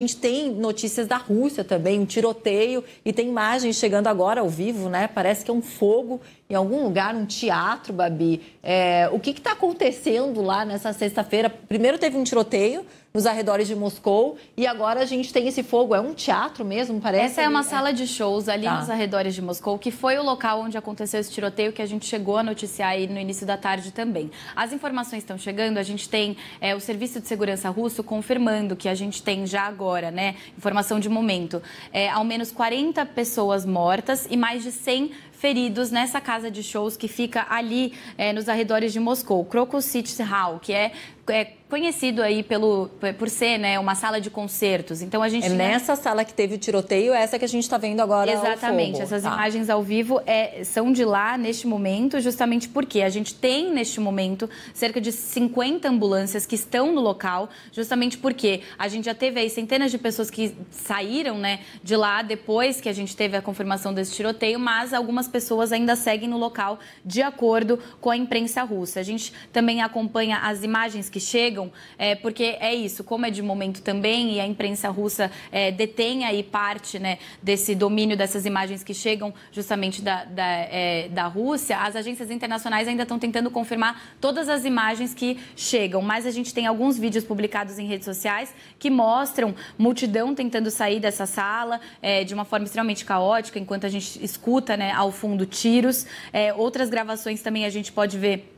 A gente tem notícias da Rússia também, um tiroteio, e tem imagens chegando agora ao vivo, né? Parece que é um fogo em algum lugar, um teatro, Babi. É, o que está acontecendo lá nessa sexta-feira? Primeiro teve um tiroteio, nos arredores de Moscou. E agora a gente tem esse fogo. É um teatro mesmo, parece? Essa é uma é. sala de shows ali tá. nos arredores de Moscou, que foi o local onde aconteceu esse tiroteio que a gente chegou a noticiar aí no início da tarde também. As informações estão chegando. A gente tem é, o Serviço de Segurança Russo confirmando que a gente tem já agora, né? Informação de momento. É, ao menos 40 pessoas mortas e mais de 100 feridos nessa casa de shows que fica ali é, nos arredores de Moscou, Crocus City Hall, que é, é conhecido aí pelo, por ser né, uma sala de concertos. Então a gente é nessa sala que teve o tiroteio, essa que a gente está vendo agora. É Exatamente. Essas tá. imagens ao vivo é, são de lá neste momento, justamente porque a gente tem neste momento cerca de 50 ambulâncias que estão no local, justamente porque a gente já teve aí centenas de pessoas que saíram né, de lá depois que a gente teve a confirmação desse tiroteio, mas algumas algumas pessoas ainda seguem no local, de acordo com a imprensa russa. A gente também acompanha as imagens que chegam, é, porque é isso, como é de momento também, e a imprensa russa é, detém aí parte né, desse domínio dessas imagens que chegam justamente da, da, é, da Rússia, as agências internacionais ainda estão tentando confirmar todas as imagens que chegam, mas a gente tem alguns vídeos publicados em redes sociais que mostram multidão tentando sair dessa sala é, de uma forma extremamente caótica, enquanto a gente escuta né, ao fundo tiros, é, outras gravações também a gente pode ver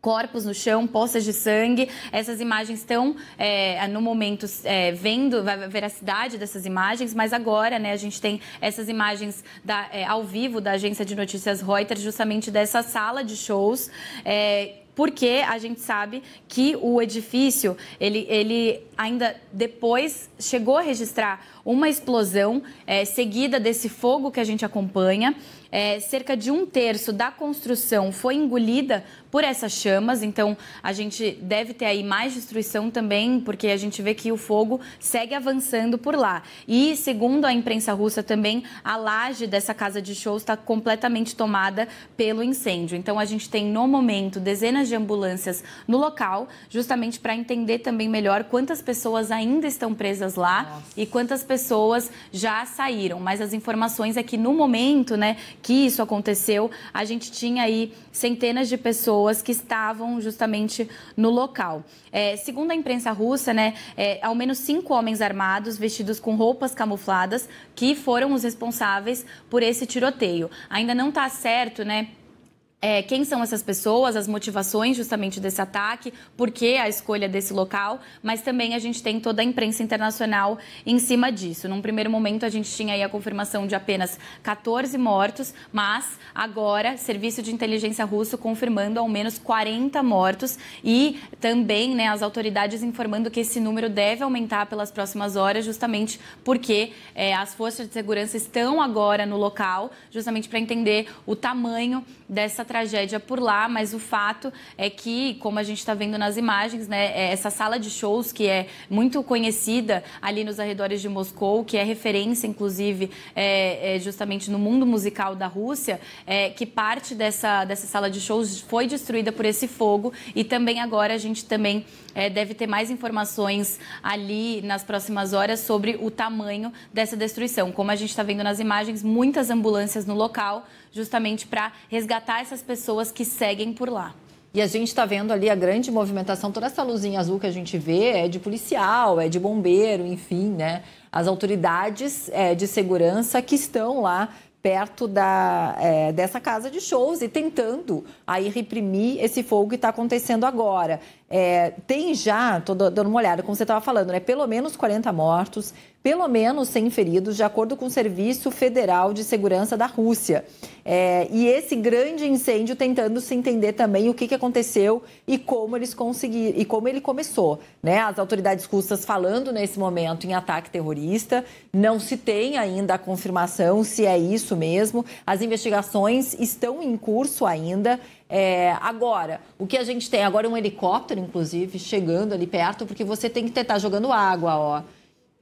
corpos no chão, poças de sangue. Essas imagens estão, é, no momento, é, vendo a veracidade dessas imagens, mas agora né, a gente tem essas imagens da, é, ao vivo da agência de notícias Reuters, justamente dessa sala de shows. É, porque a gente sabe que o edifício, ele, ele ainda depois chegou a registrar uma explosão é, seguida desse fogo que a gente acompanha. É, cerca de um terço da construção foi engolida por essas chamas, então a gente deve ter aí mais destruição também, porque a gente vê que o fogo segue avançando por lá. E segundo a imprensa russa também, a laje dessa casa de shows está completamente tomada pelo incêndio. Então a gente tem no momento dezenas de ambulâncias no local, justamente para entender também melhor quantas pessoas ainda estão presas lá Nossa. e quantas pessoas pessoas já saíram, mas as informações é que no momento né, que isso aconteceu, a gente tinha aí centenas de pessoas que estavam justamente no local. É, segundo a imprensa russa, né, é, ao menos cinco homens armados, vestidos com roupas camufladas, que foram os responsáveis por esse tiroteio. Ainda não está certo, né? é, quem são essas pessoas, as motivações justamente desse ataque, por que a escolha desse local, mas também a gente tem toda a imprensa internacional em cima disso. Num primeiro momento a gente tinha a confirmação de apenas 14 mortos, mas agora serviço de inteligência russo confirmando ao menos 40 mortos e também né, as autoridades informando que esse número deve aumentar pelas próximas horas, justamente porque é, as forças de segurança estão agora no local, justamente para entender o tamanho dessa tragédia por lá, mas o fato é que, como a gente está vendo nas imagens, né, é essa sala de shows que é muito conhecida ali nos arredores de Moscou, que é referência, inclusive, é, é justamente no mundo musical da Rússia, é, que parte dessa, dessa sala de shows foi destruída por esse fogo e também agora a gente também é, deve ter mais informações ali nas próximas horas sobre o tamanho dessa destruição. Como a gente está vendo nas imagens, muitas ambulâncias no local, justamente para resgatar essas pessoas que seguem por lá. E a gente está vendo ali a grande movimentação, toda essa luzinha azul que a gente vê é de policial, é de bombeiro, enfim, né? As autoridades é, de segurança que estão lá perto da, é, dessa casa de shows e tentando aí reprimir esse fogo que está acontecendo agora. É, tem já, estou dando uma olhada, como você estava falando, né? Pelo menos 40 mortos, pelo menos 100 feridos, de acordo com o Serviço Federal de Segurança da Rússia. É, e esse grande incêndio tentando se entender também o que, que aconteceu e como eles conseguiram e como ele começou. Né? As autoridades russas falando nesse momento em ataque terrorista, não se tem ainda a confirmação se é isso mesmo. As investigações estão em curso ainda. É, agora, o que a gente tem agora é um helicóptero, inclusive, chegando ali perto, porque você tem que tentar jogando água, ó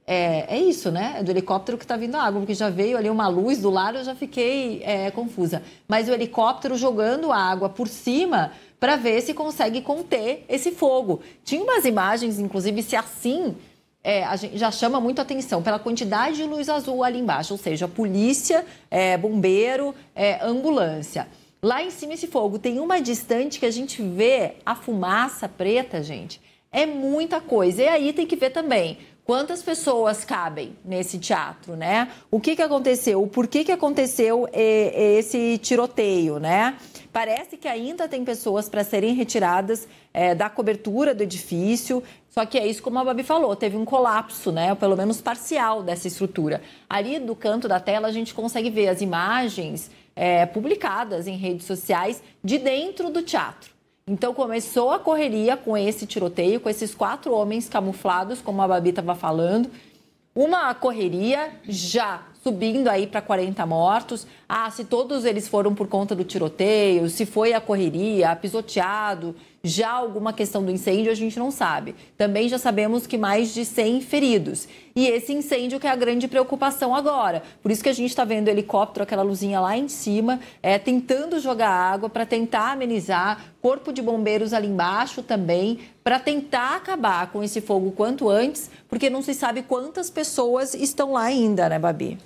é, é isso, né? É do helicóptero que está vindo a água, porque já veio ali uma luz do lado, eu já fiquei é, confusa. Mas o helicóptero jogando a água por cima para ver se consegue conter esse fogo. Tinha umas imagens, inclusive, se assim é, já chama muito atenção pela quantidade de luz azul ali embaixo, ou seja, polícia, é, bombeiro, é, ambulância. Lá em cima esse fogo tem uma distante que a gente vê a fumaça preta, gente. É muita coisa. E aí tem que ver também Quantas pessoas cabem nesse teatro, né? O que, que aconteceu? O porquê que aconteceu eh, eh, esse tiroteio, né? Parece que ainda tem pessoas para serem retiradas é, da cobertura do edifício. Só que é isso como a Babi falou, teve um colapso, né? Ou pelo menos parcial dessa estrutura. Ali do canto da tela a gente consegue ver as imagens é, publicadas em redes sociais de dentro do teatro. Então começou a correria com esse tiroteio, com esses quatro homens camuflados, como a Babi estava falando. Uma correria já subindo aí para 40 mortos. Ah, se todos eles foram por conta do tiroteio, se foi a correria, a pisoteado, já alguma questão do incêndio, a gente não sabe. Também já sabemos que mais de 100 feridos. E esse incêndio que é a grande preocupação agora. Por isso que a gente está vendo o helicóptero, aquela luzinha lá em cima, é, tentando jogar água para tentar amenizar, corpo de bombeiros ali embaixo também, para tentar acabar com esse fogo quanto antes, porque não se sabe quantas pessoas estão lá ainda, né, Babi?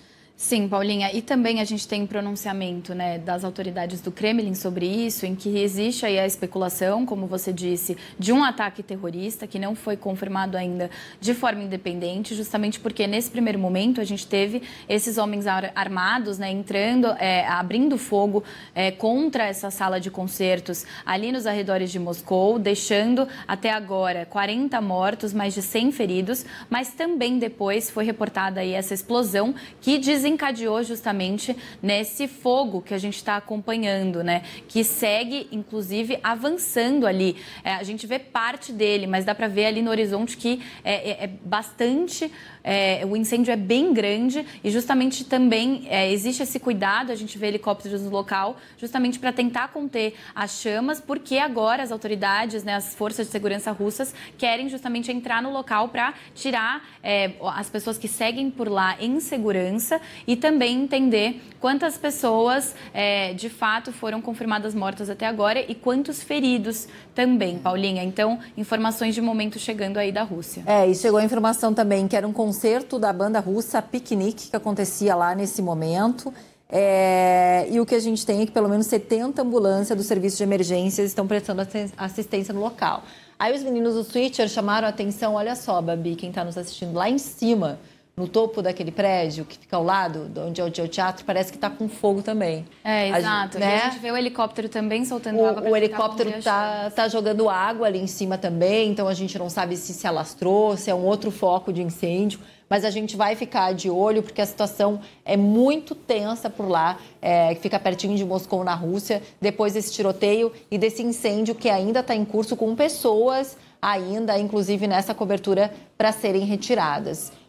Sim, Paulinha, e também a gente tem pronunciamento né, das autoridades do Kremlin sobre isso, em que existe aí a especulação, como você disse, de um ataque terrorista que não foi confirmado ainda de forma independente, justamente porque nesse primeiro momento a gente teve esses homens ar armados né, entrando, é, abrindo fogo é, contra essa sala de concertos ali nos arredores de Moscou, deixando até agora 40 mortos, mais de 100 feridos, mas também depois foi reportada aí essa explosão que dizem desencadeou justamente nesse fogo que a gente está acompanhando, né? Que segue, inclusive, avançando ali. É, a gente vê parte dele, mas dá para ver ali no horizonte que é, é, é bastante, é, o incêndio é bem grande e justamente também é, existe esse cuidado, a gente vê helicópteros no local, justamente para tentar conter as chamas, porque agora as autoridades, né, as forças de segurança russas querem justamente entrar no local para tirar as pessoas que seguem por lá em segurança e também entender quantas pessoas é, de fato foram confirmadas mortas até agora e quantos feridos também, Paulinha. Então, informações de momento chegando aí da Rússia. É, e chegou a informação também que era um concerto da banda russa Picnic que acontecia lá nesse momento. É, e o que a gente tem é que pelo menos 70 ambulâncias do serviço de emergências estão prestando assistência no local. Aí os meninos do Twitter chamaram a atenção, olha só, Babi, quem está nos assistindo lá em cima no topo daquele prédio que fica ao lado, é onde é o teatro, parece que está com fogo também. É, exato. A, né? a gente vê o helicóptero também soltando o, água. O helicóptero está tá jogando água ali em cima também, então a gente não sabe se se alastrou, se é um outro foco de incêndio. Mas a gente vai ficar de olho porque a situação é muito tensa por lá, é, fica pertinho de Moscou, na Rússia, depois desse tiroteio e desse incêndio que ainda está em curso com pessoas ainda, inclusive nessa cobertura, para serem retiradas.